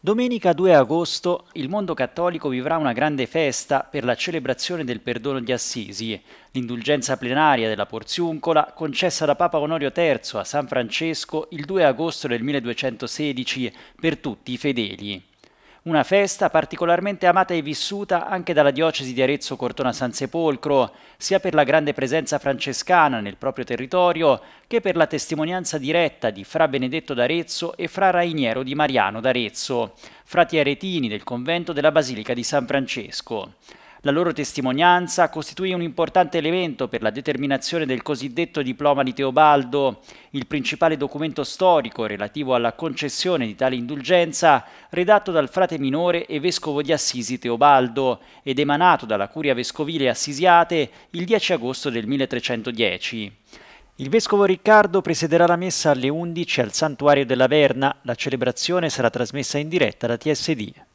Domenica 2 agosto il mondo cattolico vivrà una grande festa per la celebrazione del perdono di Assisi, l'indulgenza plenaria della Porziuncola concessa da Papa Onorio III a San Francesco il 2 agosto del 1216 per tutti i fedeli una festa particolarmente amata e vissuta anche dalla diocesi di Arezzo Cortona Sansepolcro, sia per la grande presenza francescana nel proprio territorio che per la testimonianza diretta di Fra Benedetto d'Arezzo e Fra Rainiero di Mariano d'Arezzo, frati aretini del convento della Basilica di San Francesco. La loro testimonianza costituì un importante elemento per la determinazione del cosiddetto diploma di Teobaldo, il principale documento storico relativo alla concessione di tale indulgenza, redatto dal frate minore e vescovo di Assisi Teobaldo ed emanato dalla curia vescovile assisiate il 10 agosto del 1310. Il vescovo Riccardo presiderà la messa alle 11 al santuario della Verna, la celebrazione sarà trasmessa in diretta da TSD.